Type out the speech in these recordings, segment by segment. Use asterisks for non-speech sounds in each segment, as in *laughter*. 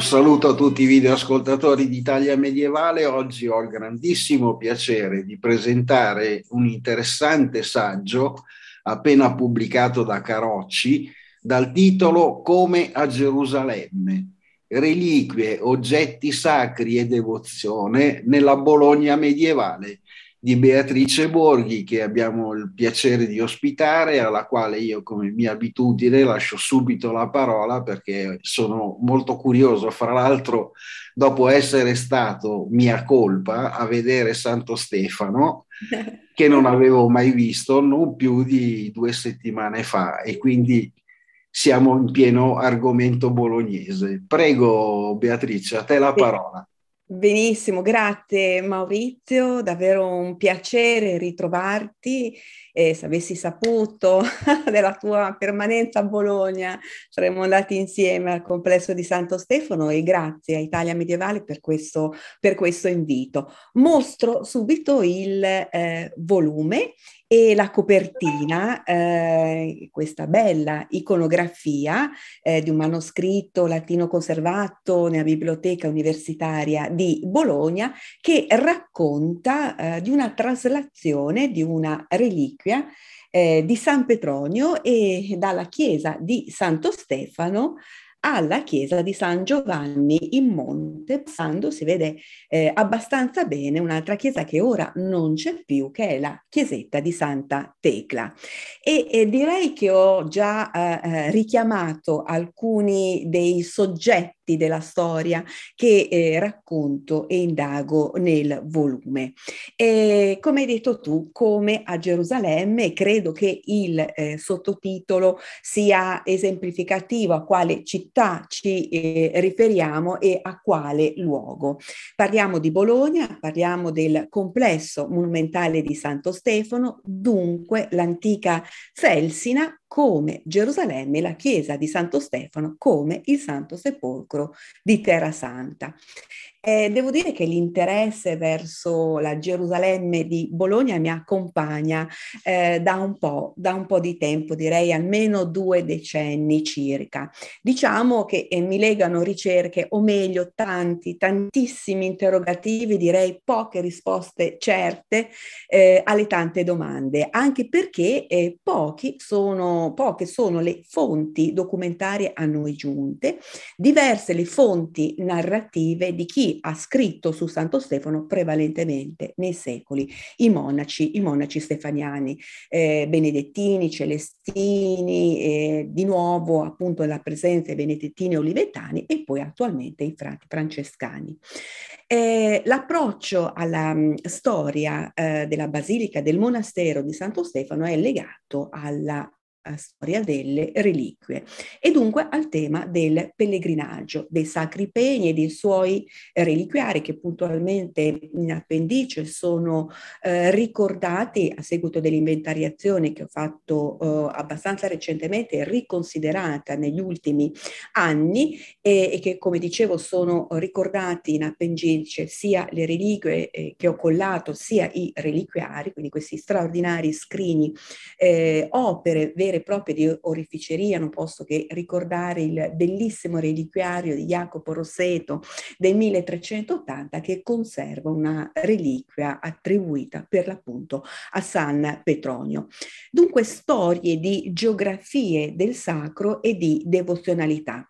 Un saluto a tutti i videoascoltatori di Italia Medievale. Oggi ho il grandissimo piacere di presentare un interessante saggio appena pubblicato da Carocci dal titolo Come a Gerusalemme. Reliquie, oggetti sacri e devozione nella Bologna medievale di Beatrice Borghi che abbiamo il piacere di ospitare, alla quale io come mia abitudine lascio subito la parola perché sono molto curioso, fra l'altro dopo essere stato mia colpa a vedere Santo Stefano *laughs* che non avevo mai visto non più di due settimane fa e quindi siamo in pieno argomento bolognese. Prego Beatrice, a te la parola. Benissimo, grazie Maurizio, davvero un piacere ritrovarti e se avessi saputo *laughs* della tua permanenza a Bologna saremmo andati insieme al complesso di Santo Stefano e grazie a Italia Medievale per questo, per questo invito. Mostro subito il eh, volume e la copertina, eh, questa bella iconografia eh, di un manoscritto latino conservato nella biblioteca universitaria di Bologna che racconta eh, di una traslazione di una reliquia eh, di San Petronio e dalla chiesa di Santo Stefano alla chiesa di San Giovanni in Monte, passando, si vede eh, abbastanza bene, un'altra chiesa che ora non c'è più, che è la chiesetta di Santa Tecla. E, e direi che ho già eh, eh richiamato alcuni dei soggetti aspetti della storia che eh, racconto e indago nel volume. E, come hai detto tu, come a Gerusalemme, credo che il eh, sottotitolo sia esemplificativo a quale città ci eh, riferiamo e a quale luogo. Parliamo di Bologna, parliamo del complesso monumentale di Santo Stefano, dunque l'antica Felsina come Gerusalemme e la chiesa di Santo Stefano come il Santo Sepolcro di Terra Santa. Eh, devo dire che l'interesse verso la Gerusalemme di Bologna mi accompagna eh, da, un po', da un po' di tempo, direi almeno due decenni circa. Diciamo che eh, mi legano ricerche, o meglio tanti, tantissimi interrogativi, direi poche risposte certe eh, alle tante domande, anche perché eh, sono, poche sono le fonti documentarie a noi giunte, diverse le fonti narrative di chi ha scritto su Santo Stefano prevalentemente nei secoli, i monaci, i monaci stefaniani, eh, benedettini, celestini, eh, di nuovo appunto la presenza dei benedettini olivetani e poi attualmente i frati francescani. Eh, l'approccio alla mh, mm, storia eh, della basilica del monastero di Santo Stefano è legato alla eh, storia delle reliquie e dunque al tema del pellegrinaggio dei sacri pegni e dei suoi eh, reliquiari che puntualmente in appendice sono eh, ricordati a seguito dell'inventariazione che ho fatto eh, abbastanza recentemente riconsiderata negli ultimi anni e, e, che come dicevo sono ricordati in appendice sia le reliquie eh, che ho collato sia i reliquiari quindi questi straordinari scrigni eh, opere vere vera e propria di orificeria, non posso che ricordare il bellissimo reliquiario di Jacopo Rosseto del 1380 che conserva una reliquia attribuita per l'appunto a San Petronio. Dunque storie di geografie del sacro e di devozionalità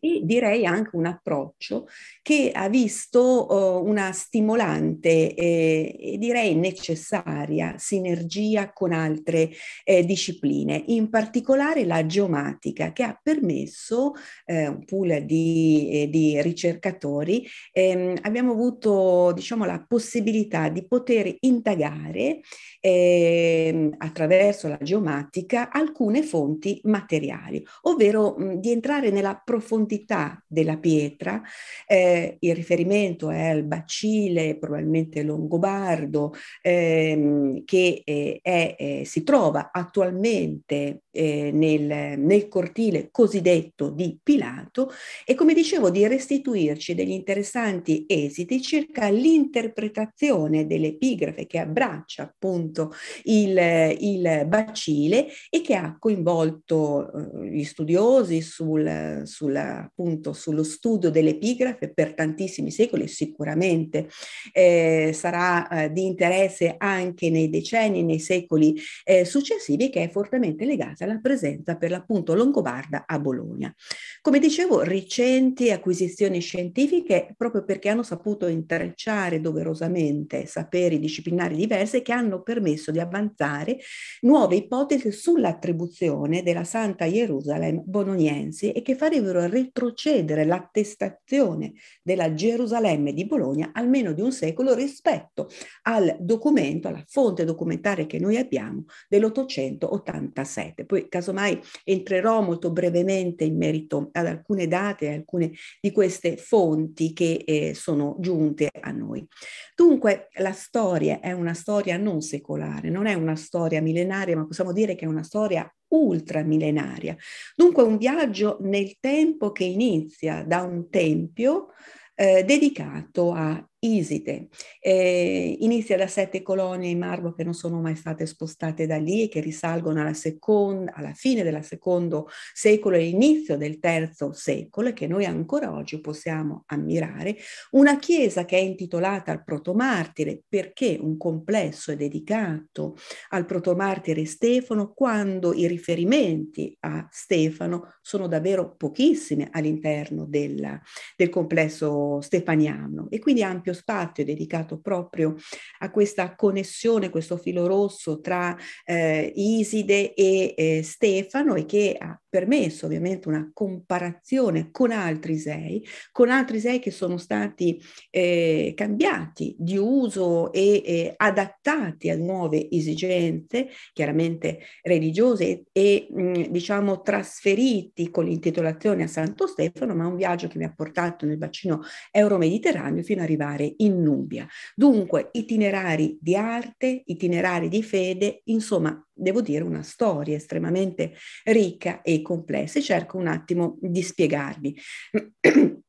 e direi anche un approccio che ha visto eh, una stimolante eh, e direi necessaria sinergia con altre eh, discipline, in particolare la geomatica che ha permesso eh, un pool di, eh, di ricercatori, ehm, abbiamo avuto diciamo, la possibilità di poter indagare ehm, attraverso la geomatica alcune fonti materiali, ovvero mh, di entrare nella profondità profondità della pietra, eh, il riferimento è al bacile, probabilmente longobardo, ehm, che eh, è, eh, si trova attualmente eh, nel, nel cortile cosiddetto di Pilato e come dicevo di restituirci degli interessanti esiti circa l'interpretazione dell'epigrafe che abbraccia appunto il, il bacile e che ha coinvolto eh, gli studiosi sul, sul, appunto sullo studio dell'epigrafe per tantissimi secoli, sicuramente eh, sarà eh, di interesse anche nei decenni, nei secoli eh, successivi, che è fortemente legata alla presenza per l'appunto longobarda a Bologna. Come dicevo, recenti acquisizioni scientifiche, proprio perché hanno saputo intrecciare doverosamente saperi disciplinari diversi che hanno permesso di avanzare nuove ipotesi sull'attribuzione della Santa Gerusalemme bononiense e che farebbero retrocedere l'attestazione della Gerusalemme di Bologna almeno di un secolo rispetto al documento, alla fonte documentaria che noi abbiamo dell'887. Poi casomai entrerò molto brevemente in merito ad alcune date, alcune di queste fonti che eh, sono giunte a noi. Dunque la storia è una storia non secolare, non è una storia millenaria, ma possiamo dire che è una storia ultramillenaria. Dunque un viaggio nel tempo che inizia da un tempio eh, dedicato a Iside. Eh, inizia da sette colonie in marmo che non sono mai state spostate da lì e che risalgono alla, seconda, alla fine del secondo secolo e inizio del terzo secolo e che noi ancora oggi possiamo ammirare. Una chiesa che è intitolata al protomartire perché un complesso è dedicato al protomartire Stefano quando i riferimenti a Stefano sono davvero pochissimi all'interno della, del complesso stefaniano e quindi ampio ampio spazio dedicato proprio a questa connessione, questo filo rosso tra eh, Iside e eh, Stefano e che ha permesso ovviamente una comparazione con altri sei, con altri sei che sono stati eh, cambiati di uso e eh, adattati a nuove esigenze, chiaramente religiose, e mh, mm, diciamo trasferiti con l'intitolazione a Santo Stefano, ma un viaggio che mi ha portato nel bacino euromediterraneo fino ad arrivare fare in Nubia. Dunque, itinerari di arte, itinerari di fede, insomma, devo dire una storia estremamente ricca e complessa e cerco un attimo di spiegarvi. *clears throat*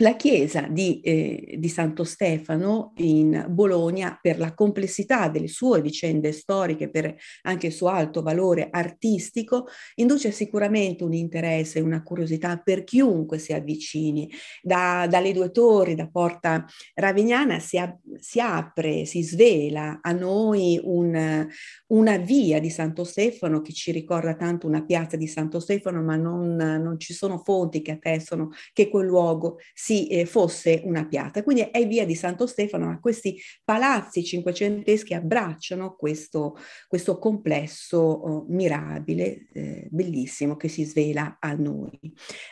La chiesa di, eh, di, Santo Stefano in Bologna, per la complessità delle sue vicende storiche, per anche il suo alto valore artistico, induce sicuramente un interesse, e una curiosità per chiunque si avvicini. Da, dalle due torri, da Porta Ravignana, si, a, si apre, si svela a noi un, una via di Santo Stefano che ci ricorda tanto una piazza di Santo Stefano, ma non, non ci sono fonti che attestano che quel luogo sia si, eh, fosse una piazza. Quindi è via di Santo Stefano, ma questi palazzi cinquecenteschi abbracciano questo, questo complesso oh, mirabile, eh, bellissimo, che si svela a noi.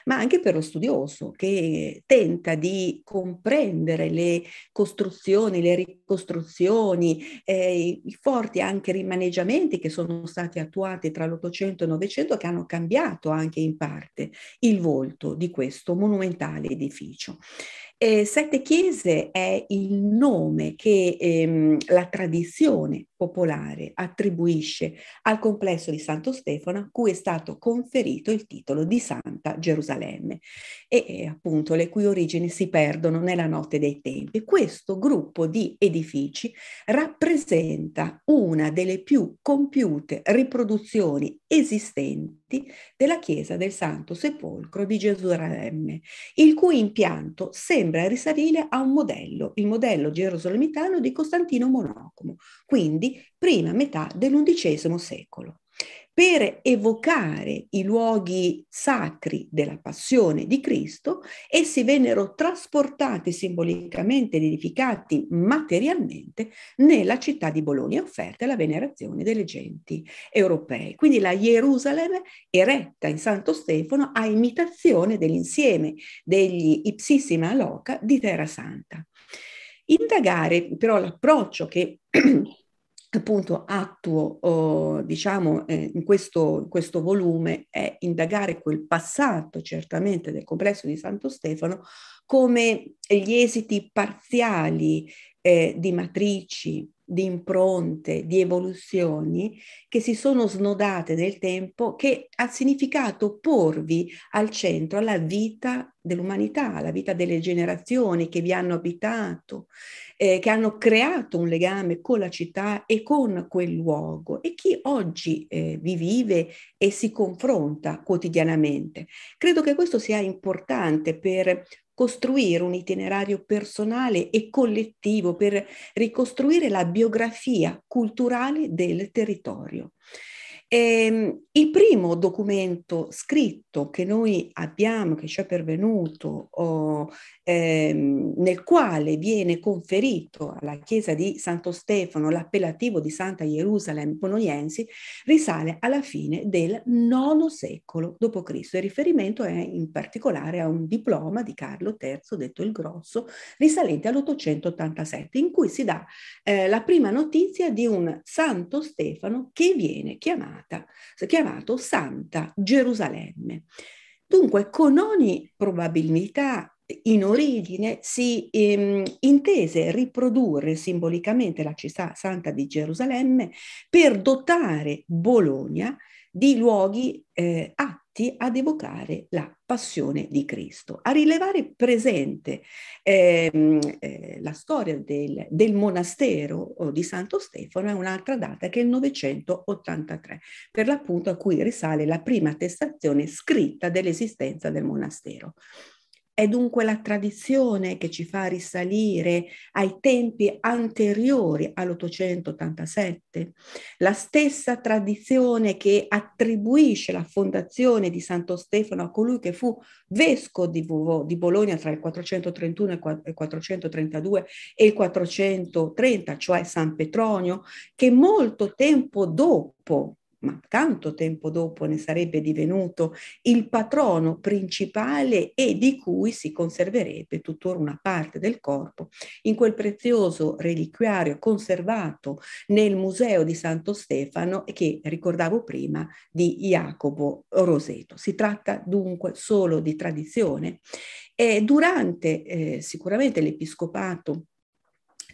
Ma anche per lo studioso che tenta di comprendere le costruzioni, le ricostruzioni, eh, i forti anche rimaneggiamenti che sono stati attuati tra l'Ottocento e il Novecento, che hanno cambiato anche in parte il volto di questo monumentale edificio. Massiccio. Eh, Sette Chiese è il nome che ehm, la tradizione popolare attribuisce al complesso di Santo Stefano a cui è stato conferito il titolo di Santa Gerusalemme e appunto le cui origini si perdono nella notte dei tempi. Questo gruppo di edifici rappresenta una delle più compiute riproduzioni esistenti della chiesa del Santo Sepolcro di Gerusalemme, il cui impianto sembra risalire a un modello, il modello gerusalemitano di Costantino Monocomo, quindi prima metà dell'undicesimo secolo. Per evocare i luoghi sacri della passione di Cristo, essi vennero trasportati simbolicamente ed edificati materialmente nella città di Bologna, offerta alla venerazione delle genti europee. Quindi la Gerusalemme eretta in Santo Stefano a imitazione dell'insieme degli Ipsissima Loca di Terra Santa. Indagare però l'approccio che *clears throat* appunto attuo, oh, diciamo, eh, in, questo, in questo volume è indagare quel passato certamente del complesso di Santo Stefano come gli esiti parziali eh, di matrici, di impronte, di evoluzioni che si sono snodate nel tempo, che ha significato porvi al centro la vita dell'umanità, la vita delle generazioni che vi hanno abitato, eh, che hanno creato un legame con la città e con quel luogo e chi oggi eh, vi vive e si confronta quotidianamente. Credo che questo sia importante per costruire un itinerario personale e collettivo per ricostruire la biografia culturale del territorio. E, ehm, il primo documento scritto che noi abbiamo, che ci è pervenuto, oh, ehm, nel quale viene conferito alla chiesa di Santo Stefano l'appellativo di Santa Gerusalemme Bonoiensi, risale alla fine del IX secolo d.C. Il riferimento è in particolare a un diploma di Carlo III, detto il Grosso, risalente all'887, in cui si dà eh, la prima notizia di un Santo Stefano che viene chiamato chiamata, chiamato Santa Gerusalemme. Dunque, con ogni probabilità in origine si ehm, intese riprodurre simbolicamente la città santa di Gerusalemme per dotare Bologna di luoghi eh, atti atti ad evocare la passione di Cristo, a rilevare presente eh, eh, la storia del, del, monastero oh, di Santo Stefano è un'altra data che è il 983, per l'appunto a cui risale la prima attestazione scritta dell'esistenza del monastero. È dunque la tradizione che ci fa risalire ai tempi anteriori all'887, la stessa tradizione che attribuisce la fondazione di Santo Stefano a colui che fu vescovo di Bologna tra il 431 e il 432 e il 430, cioè San Petronio, che molto tempo dopo ma tanto tempo dopo ne sarebbe divenuto il patrono principale e di cui si conserverebbe tuttora una parte del corpo in quel prezioso reliquiario conservato nel Museo di Santo Stefano che ricordavo prima di Jacopo Roseto. Si tratta dunque solo di tradizione e durante eh, sicuramente l'episcopato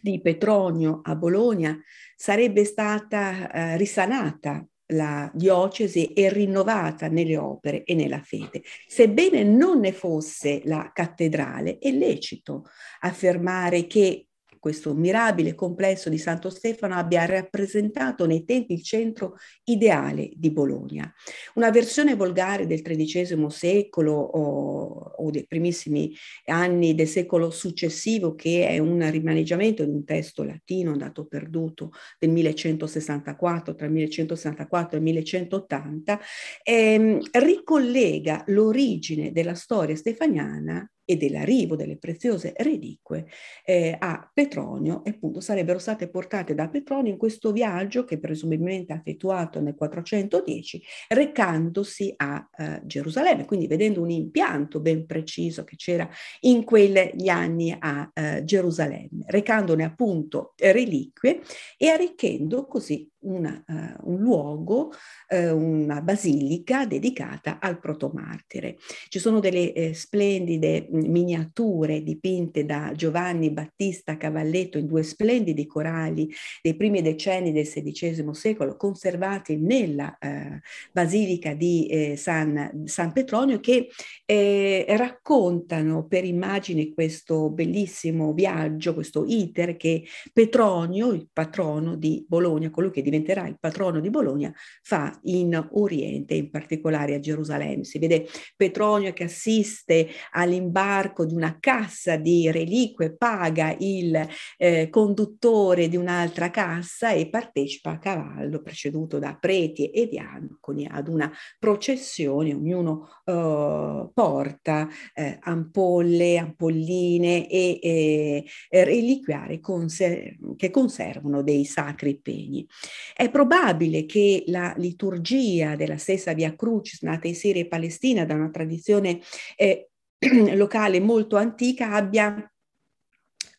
di Petronio a Bologna sarebbe stata eh, risanata la diocesi è rinnovata nelle opere e nella fede. Sebbene non ne fosse la cattedrale, è lecito affermare che questo mirabile complesso di Santo Stefano abbia rappresentato nei tempi il centro ideale di Bologna. Una versione volgare del XIII secolo o, o dei primissimi anni del secolo successivo, che è un rimaneggiamento di un testo latino andato perduto del 1164, tra 1164 e 1180, ehm, ricollega l'origine della storia stefaniana e dell'arrivo delle preziose reliquie eh, a Petronio e appunto sarebbero state portate da Petronio in questo viaggio che presumibilmente ha effettuato nel 410 recandosi a eh, Gerusalemme, quindi vedendo un impianto ben preciso che c'era in quegli anni a eh, Gerusalemme, recandone appunto eh, reliquie e arricchendo così una, uh, un luogo, uh, una basilica dedicata al protomartire. Ci sono delle eh, splendide mh, miniature dipinte da Giovanni Battista Cavalletto in due splendidi corali dei primi decenni del XVI secolo, conservati nella eh, Basilica di eh, San, San, Petronio, che eh, raccontano per immagini questo bellissimo viaggio, questo iter che Petronio, il patrono di Bologna, colui che diventerà il patrono di Bologna, fa in Oriente, in particolare a Gerusalemme. Si vede Petronio che assiste all'imbarco imbarco di una cassa di reliquie, paga il eh, conduttore di un'altra cassa e partecipa a cavallo, preceduto da preti e diaconi, ad una processione, ognuno eh, porta eh, ampolle, ampolline e reliquiari conser- che conservano dei sacri pegni. È probabile che la liturgia della stessa Via Crucis, nata in Siria e Palestina da una tradizione eh, *clears throat* locale molto antica abbia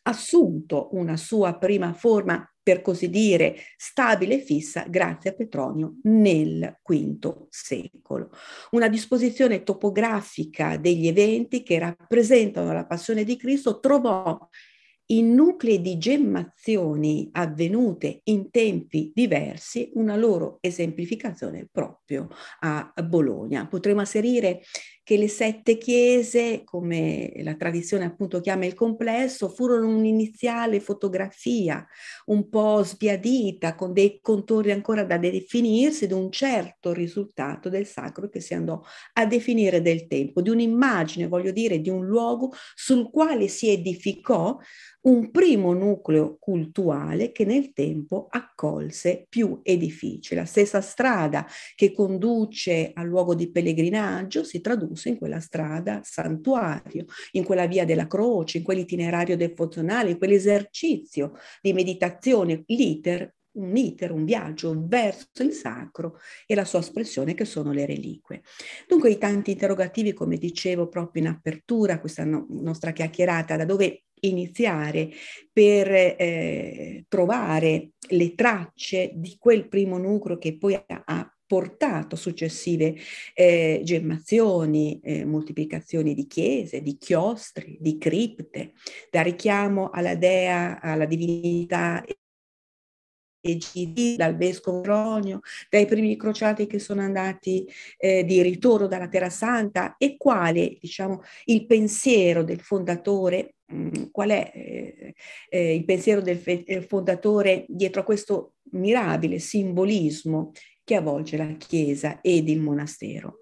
assunto una sua prima forma, per così dire, stabile e fissa grazie a Petronio nel V secolo. Una disposizione topografica degli eventi che rappresentano la passione di Cristo trovò i nuclei di gemmazioni avvenute in tempi diversi, una loro esemplificazione proprio a Bologna. Potremmo asserire che le sette chiese, come la tradizione appunto chiama il complesso, furono un'iniziale fotografia un po' sbiadita, con dei contorni ancora da definirsi, di un certo risultato del sacro che si andò a definire del tempo, di un'immagine, voglio dire, di un luogo sul quale si edificò un primo nucleo cultuale che nel tempo accolse più edifici. La stessa strada che conduce al luogo di pellegrinaggio si traduce Paulus, in quella strada santuario, in quella via della croce, in quell'itinerario devozionale, in quell'esercizio di meditazione, l'iter, un iter, un viaggio verso il sacro e la sua espressione che sono le reliquie. Dunque i tanti interrogativi, come dicevo proprio in apertura, questa no- nostra chiacchierata, da dove iniziare per eh, trovare le tracce di quel primo nucleo che poi ha, ha portato successive eh, germazioni, eh, moltiplicazioni di chiese, di chiostri, di cripte, da richiamo alla dea, alla divinità EGD, dal vescovo Cronio, dai primi crociati che sono andati eh, di ritorno dalla Terra Santa e quale, diciamo, il pensiero del fondatore, mh, mm, qual è eh, eh, il pensiero del eh, fondatore dietro a questo mirabile simbolismo che avvolge la chiesa ed il monastero.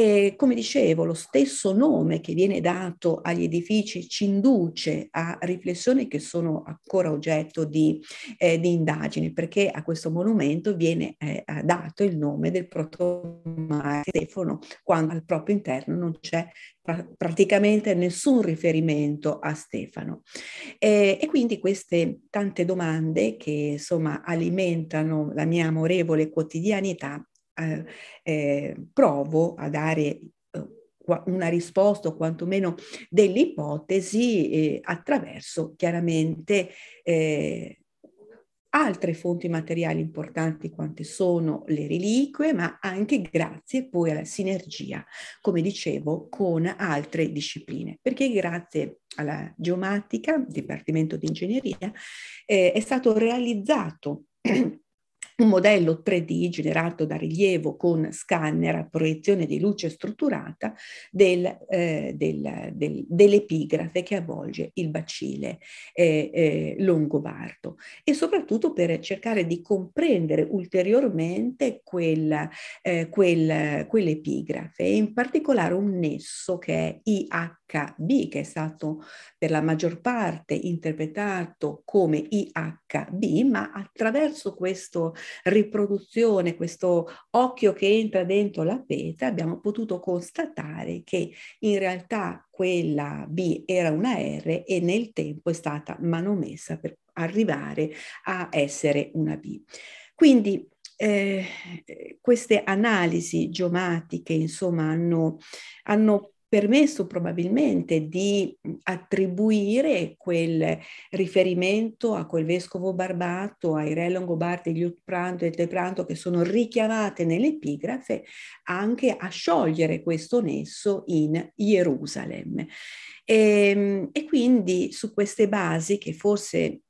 E come dicevo, lo stesso nome che viene dato agli edifici ci induce a riflessioni che sono ancora oggetto di, eh, di indagini, perché a questo monumento viene eh, dato il nome del protomare Stefano, quando al proprio interno non c'è pra- praticamente nessun riferimento a Stefano. Eh, e quindi queste tante domande che insomma alimentano la mia amorevole quotidianità eh, eh, provo a dare eh, una risposta o quantomeno delle ipotesi eh, attraverso chiaramente eh, altre fonti materiali importanti quante sono le reliquie, ma anche grazie poi alla sinergia, come dicevo, con altre discipline, perché grazie alla geomatica, Dipartimento di Ingegneria, eh, è stato realizzato *clears throat* un modello 3D generato da rilievo con scanner a proiezione di luce strutturata del, eh, del, del, dell'epigrafe che avvolge il bacile eh, eh, longobardo e soprattutto per cercare di comprendere ulteriormente quel, eh, quel, quell'epigrafe e in particolare un nesso che è IH HB, che è stato per la maggior parte interpretato come IHB, ma attraverso questa riproduzione, questo occhio che entra dentro la peta, abbiamo potuto constatare che in realtà quella B era una R e nel tempo è stata manomessa per arrivare a essere una B. Quindi eh, queste analisi geomatiche, insomma, hanno, hanno permesso probabilmente di mhmm, attribuire quel riferimento a quel vescovo barbato, ai re longobardi, gli Utpranto e Tepranto che sono richiamate nell'epigrafe, anche a sciogliere questo nesso in Gerusalemme. E, ehm, e quindi su queste basi che forse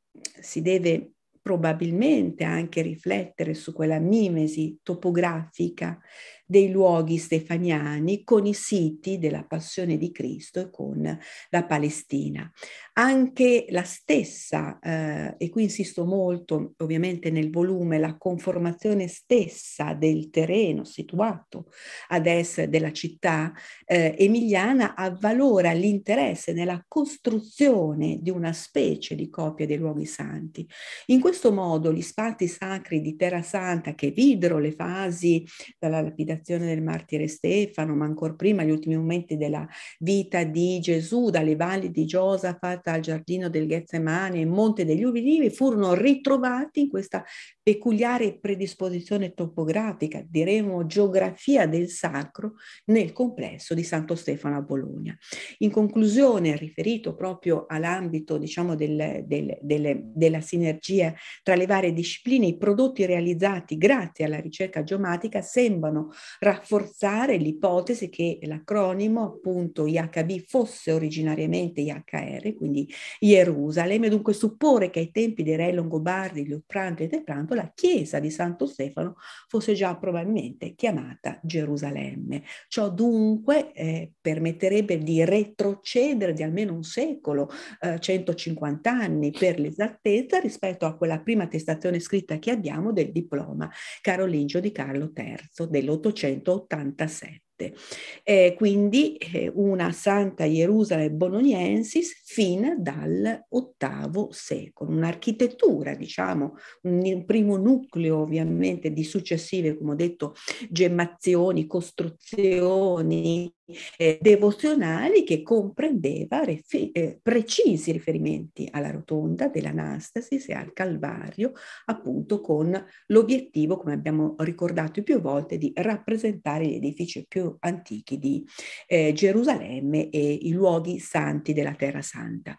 si deve probabilmente anche riflettere su quella mimesi topografica dei luoghi stefaniani con i siti della passione di Cristo e con la Palestina. Anche la stessa, eh, e qui insisto molto ovviamente nel volume, la conformazione stessa del terreno situato ad est della città eh, emiliana avvalora l'interesse nella costruzione di una specie di copia dei luoghi santi. In questo questo modo gli spazi sacri di Terra Santa che videro le fasi dalla lapidazione del martire Stefano, ma ancora prima gli ultimi momenti della vita di Gesù, dalle valli di Giosafat al giardino del Ghetsemane e Monte degli Ulivi, furono ritrovati in questa peculiare predisposizione topografica, diremo geografia del sacro nel complesso di Santo Stefano a Bologna. In conclusione, riferito proprio all'ambito diciamo, del, del, del, della sinergia tra le varie discipline, i prodotti realizzati grazie alla ricerca geomatica sembrano rafforzare l'ipotesi che l'acronimo appunto IHB fosse originariamente IHR, quindi Gerusalemme, dunque supporre che ai tempi dei re Longobardi, Leoprando e Tepranto la chiesa di Santo Stefano fosse già probabilmente chiamata Gerusalemme. Ciò dunque eh, permetterebbe di retrocedere di almeno un secolo, eh, 150 anni per l'esattezza rispetto a quella prima attestazione scritta che abbiamo del diploma carolingio di Carlo III dell'887. 7. Eh, quindi eh, una Santa Gerusalemme Bononiensis fin dal VIII secolo, un'architettura, diciamo, un, un, primo nucleo ovviamente di successive, come ho detto, gemmazioni, costruzioni, eh, devozionali che comprendeva refi- eh, precisi riferimenti alla rotonda dell'Anastasis e al Calvario, appunto con l'obiettivo, come abbiamo ricordato più volte, di rappresentare gli edifici più antichi di eh, Gerusalemme e i luoghi santi della Terra Santa.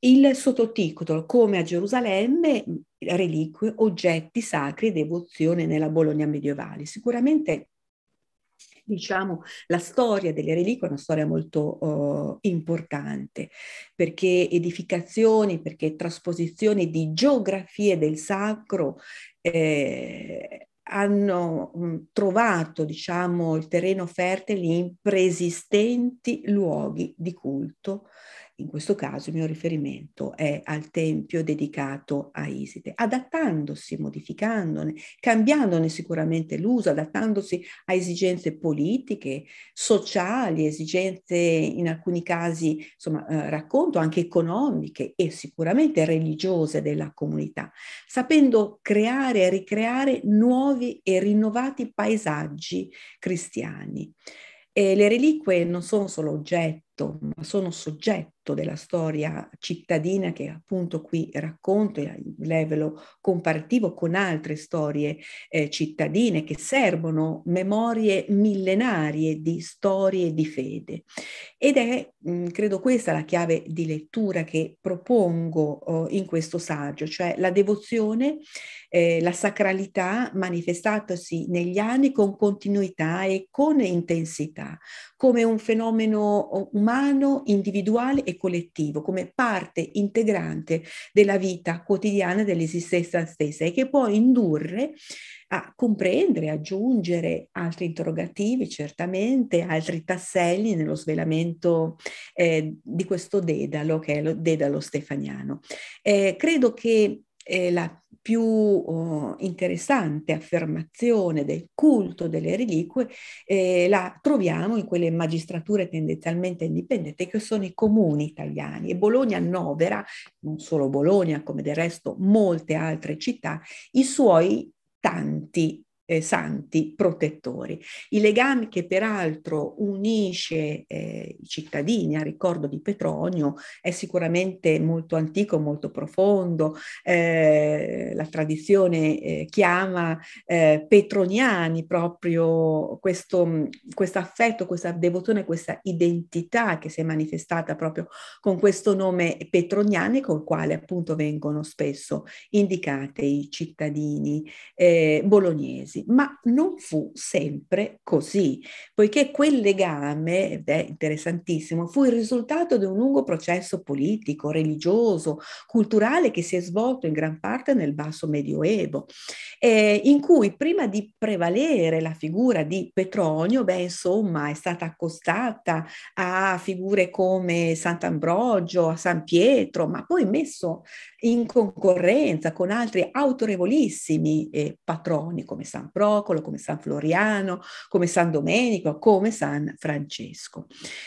Il sottotitolo, come a Gerusalemme, reliquie, oggetti sacri e devozione nella Bologna medievale. Sicuramente diciamo, la storia delle reliquie è una storia molto uh, importante, perché edificazioni, perché trasposizioni di geografie del sacro eh, hanno mm, trovato diciamo, il terreno fertile in preesistenti luoghi di culto in questo caso il mio riferimento è al tempio dedicato a Iside, adattandosi, modificandone, cambiandone sicuramente l'uso, adattandosi a esigenze politiche, sociali, esigenze in alcuni casi, insomma, eh, racconto anche economiche e sicuramente religiose della comunità, sapendo creare e ricreare nuovi e rinnovati paesaggi cristiani. E le reliquie non sono solo oggetti, oggetto, ma sono soggetto della storia cittadina che appunto qui racconto a livello comparativo con altre storie eh, cittadine che servono memorie millenarie di storie di fede. Ed è, mh, mm, credo, questa la chiave di lettura che propongo oh, in questo saggio, cioè la devozione, eh, la sacralità manifestatosi negli anni con continuità e con intensità, come un fenomeno umano oh, umano, individuale e collettivo, come parte integrante della vita quotidiana dell'esistenza stessa e che può indurre a comprendere, aggiungere altri interrogativi, certamente, altri tasselli nello svelamento eh, di questo dedalo, che è lo dedalo stefaniano. Eh, credo che eh, la più oh, interessante affermazione del culto delle reliquie eh, la troviamo in quelle magistrature tendenzialmente indipendenti che sono i comuni italiani e Bologna annovera, non solo Bologna come del resto molte altre città, i suoi tanti eh, santi protettori. I legami che peraltro unisce eh, i cittadini a ricordo di Petronio è sicuramente molto antico, molto profondo. Eh, la tradizione eh, chiama eh, petroniani proprio questo mm, affetto, questa devozione, questa identità che si è manifestata proprio con questo nome petroniani col quale appunto vengono spesso indicate i cittadini eh, bolognesi ragazzi, ma non fu sempre così, poiché quel legame, ed è interessantissimo, fu il risultato di un lungo processo politico, religioso, culturale che si è svolto in gran parte nel basso medioevo, eh, in cui prima di prevalere la figura di Petronio, beh, insomma, è stata accostata a figure come Sant'Ambrogio, a San Pietro, ma poi messo in concorrenza con altri autorevolissimi eh, patroni come San Procolo, come San Floriano, come San Domenico, come San Francesco.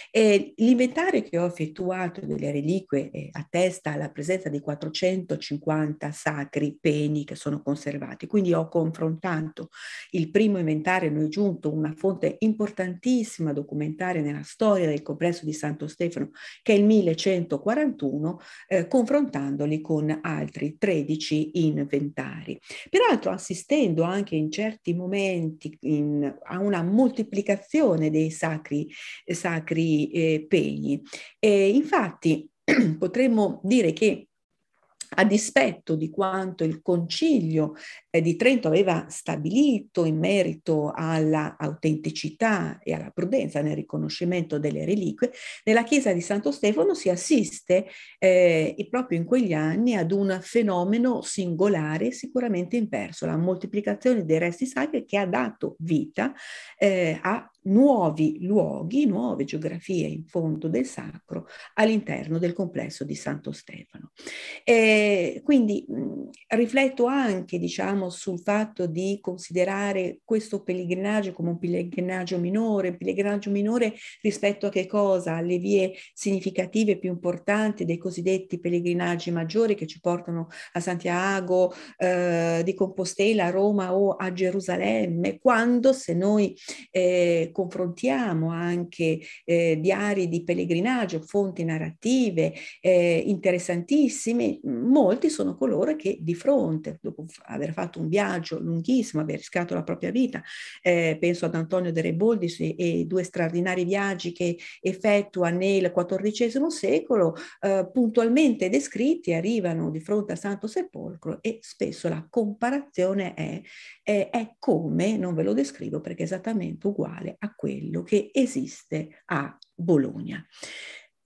E l'inventario che ho effettuato delle reliquie eh, attesta la presenza di 450 sacri peni che sono conservati, quindi ho confrontato il primo inventario, noi è giunto una fonte importantissima documentaria nella storia del complesso di Santo Stefano, che è il 1141, eh, confrontandoli con altri 13 inventari. Peraltro assistendo anche in certi certi momenti in, a una moltiplicazione dei sacri, sacri eh, pegni. E infatti *clears throat* potremmo dire che a dispetto di quanto il Concilio eh, di Trento aveva stabilito in merito all'autenticità e alla prudenza nel riconoscimento delle reliquie, nella chiesa di Santo Stefano si assiste eh, proprio in quegli anni ad un fenomeno singolare, sicuramente imperso, la moltiplicazione dei resti sacri che ha dato vita eh, a nuovi luoghi, nuove geografie in fondo del sacro all'interno del complesso di Santo Stefano. E quindi mh, rifletto anche diciamo, sul fatto di considerare questo pellegrinaggio come un pellegrinaggio minore, un pellegrinaggio minore rispetto a che cosa? Alle vie significative più importanti dei cosiddetti pellegrinaggi maggiori che ci portano a Santiago eh, di Compostela, a Roma o a Gerusalemme, quando se noi eh, confrontiamo anche eh, diari di pellegrinaggio, fonti narrative eh, interessantissime, molti sono coloro che di fronte, dopo aver fatto un viaggio lunghissimo, aver rischiato la propria vita, eh, penso ad Antonio De Reboldi e, e due straordinari viaggi che effettua nel XIV secolo, eh, puntualmente descritti, arrivano di fronte al Santo Sepolcro e spesso la comparazione è, è, è come, non ve lo descrivo perché è esattamente uguale a quello che esiste a Bologna.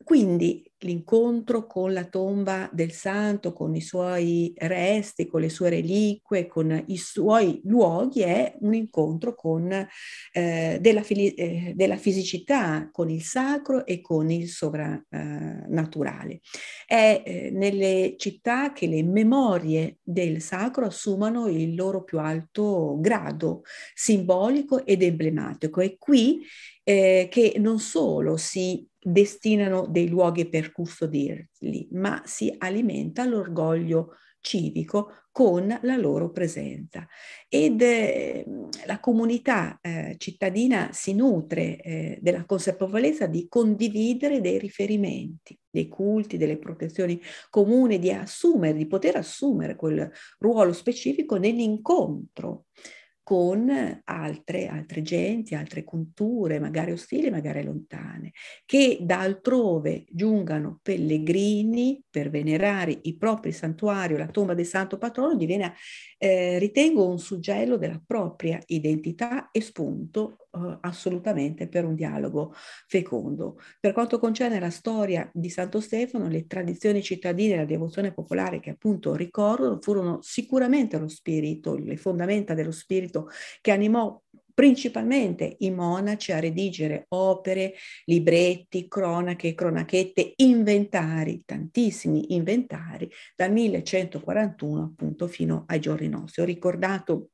Quindi l'incontro con la tomba del santo, con i suoi resti, con le sue reliquie, con i suoi luoghi è un incontro con, eh, della, eh, della, fisicità, con il sacro e con il sovrannaturale. È eh, nelle città che le memorie del sacro assumono il loro più alto grado simbolico ed emblematico e qui eh, che non solo si destinano dei luoghi per custodirli, ma si alimenta l'orgoglio civico con la loro presenza. Ed eh, la comunità eh, cittadina si nutre eh, della consapevolezza di condividere dei riferimenti, dei culti, delle protezioni comuni, di assumere, di poter assumere quel ruolo specifico nell'incontro con altre, altre genti, altre culture, magari ostili, magari lontane, che da altrove giungano pellegrini per venerare i propri santuari o la tomba del santo patrono, diviene, eh, ritengo, un suggello della propria identità e spunto eh, assolutamente per un dialogo fecondo. Per quanto concerne la storia di Santo Stefano, le tradizioni cittadine e la devozione popolare che appunto ricordano furono sicuramente lo spirito, le fondamenta dello spirito che animò principalmente i monaci a redigere opere, libretti, cronache, cronachette, inventari, tantissimi inventari, dal 1141 appunto fino ai giorni nostri. Ho ricordato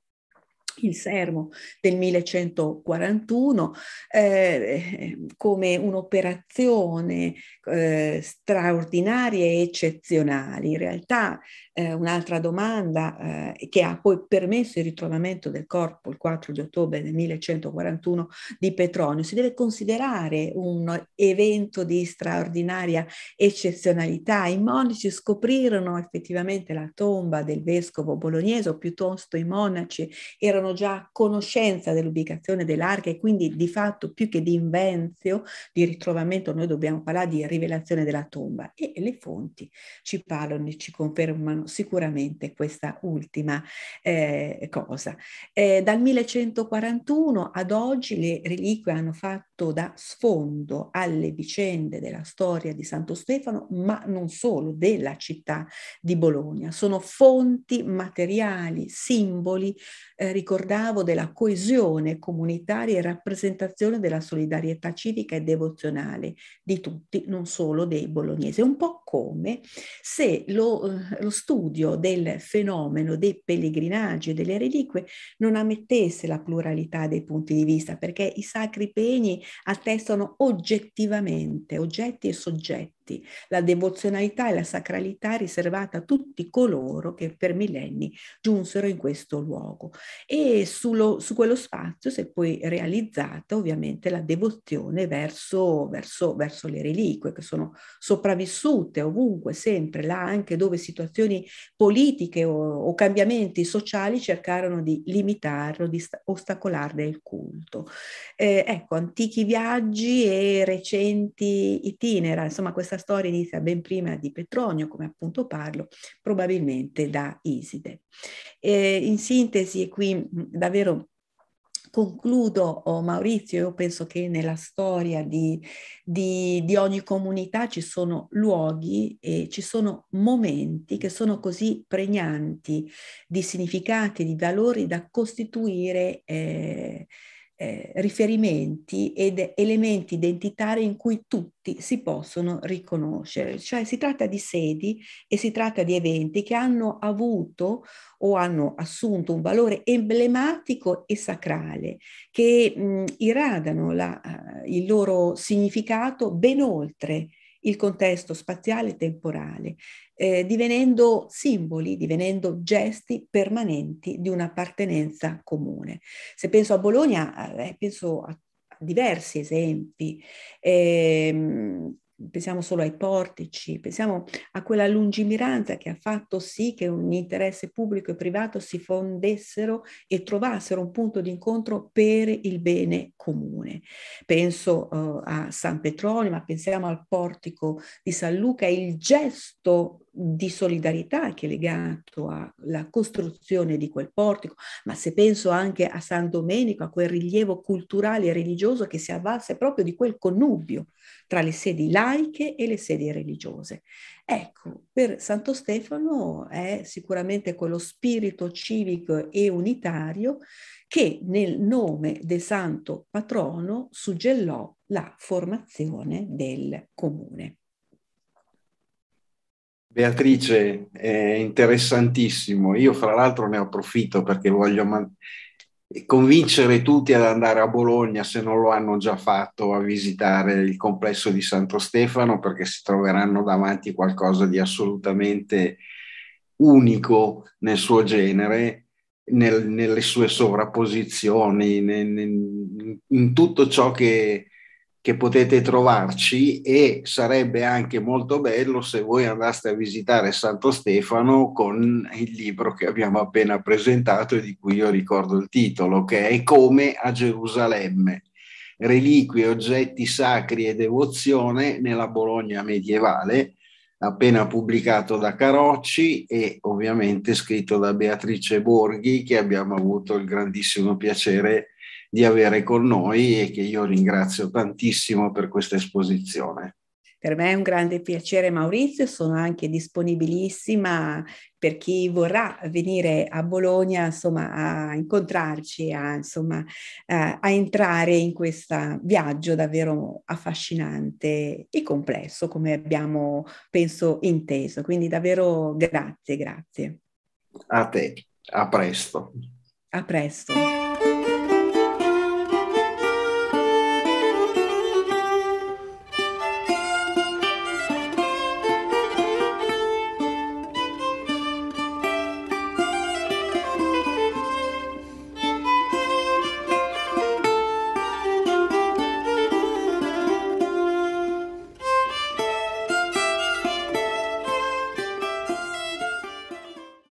il Sermo del 1141 eh, eh, come un'operazione eh, straordinaria e eccezionale. In realtà eh, un'altra domanda eh, che ha poi permesso il ritrovamento del corpo il 4 di ottobre del 1141 di Petronio si deve considerare un evento di straordinaria eccezionalità. I monaci scoprirono effettivamente la tomba del vescovo bolognese o piuttosto i monaci erano sono già conoscenza dell'ubicazione dell'arca e quindi di fatto più che di invenzio, di ritrovamento, noi dobbiamo parlare di rivelazione della tomba e le fonti ci parlano e ci confermano sicuramente questa ultima eh, cosa. Eh, dal 1141 ad oggi le reliquie hanno fatto da sfondo alle vicende della storia di Santo Stefano, ma non solo, della città di Bologna. Sono fonti materiali, simboli, eh, ricordavo della coesione comunitaria e rappresentazione della solidarietà civica e devozionale di tutti, non solo dei bolognesi. Un po' come se lo, eh, lo studio del fenomeno dei pellegrinaggi e delle reliquie non ammettesse la pluralità dei punti di vista, perché i sacri pegni attestano oggettivamente oggetti e soggetti santi. La devozionalità e la sacralità riservata a tutti coloro che per millenni giunsero in questo luogo. E sullo, su quello spazio si è poi realizzata ovviamente la devozione verso, verso, verso le reliquie che sono sopravvissute ovunque, sempre là, anche dove situazioni politiche o, o cambiamenti sociali cercarono di limitarlo, di ostacolarne il culto. Eh, ecco, antichi viaggi e recenti itinera, insomma questa storia inizia ben prima di Petronio, come appunto parlo, probabilmente da Iside. E in sintesi, qui davvero concludo, oh, Maurizio, io penso che nella storia di, di, di, ogni comunità ci sono luoghi e ci sono momenti che sono così pregnanti di significati, di valori da costituire. Eh, eh, riferimenti ed elementi identitari in cui tutti si possono riconoscere, cioè si tratta di sedi e si tratta di eventi che hanno avuto o hanno assunto un valore emblematico e sacrale, che mh, iradano la, eh, il loro significato ben oltre il contesto spaziale e temporale, eh, divenendo simboli, divenendo gesti permanenti di un'appartenenza comune. Se penso a Bologna, eh, penso a diversi esempi. Eh, pensiamo solo ai portici, pensiamo a quella lungimiranza che ha fatto sì che un interesse pubblico e privato si fondessero e trovassero un punto di incontro per il bene comune. Penso uh, a San Petronio, ma pensiamo al portico di San Luca, il gesto di solidarietà che è legato alla costruzione di quel portico, ma se penso anche a San Domenico, a quel rilievo culturale e religioso che si avvalse proprio di quel connubio tra le sedi laiche e le sedi religiose. Ecco, per Santo Stefano è sicuramente quello spirito civico e unitario che nel nome del santo patrono suggellò la formazione del comune. Beatrice, è interessantissimo. Io fra l'altro ne approfitto perché voglio man- convincere tutti ad andare a Bologna, se non lo hanno già fatto, a visitare il complesso di Santo Stefano perché si troveranno davanti qualcosa di assolutamente unico nel suo genere, nel, nelle sue sovrapposizioni, nel, nel, in tutto ciò che che potete trovarci e sarebbe anche molto bello se voi andaste a visitare Santo Stefano con il libro che abbiamo appena presentato e di cui io ricordo il titolo, che è Come a Gerusalemme, reliquie, oggetti sacri e devozione nella Bologna medievale, appena pubblicato da Carocci e ovviamente scritto da Beatrice Borghi, che abbiamo avuto il grandissimo piacere di di avere con noi e che io ringrazio tantissimo per questa esposizione. Per me è un grande piacere Maurizio, sono anche disponibilissima per chi vorrà venire a Bologna insomma, a incontrarci, a, insomma, a, a entrare in questo viaggio davvero affascinante e complesso come abbiamo penso inteso. Quindi davvero grazie, grazie. A te, a presto. A presto.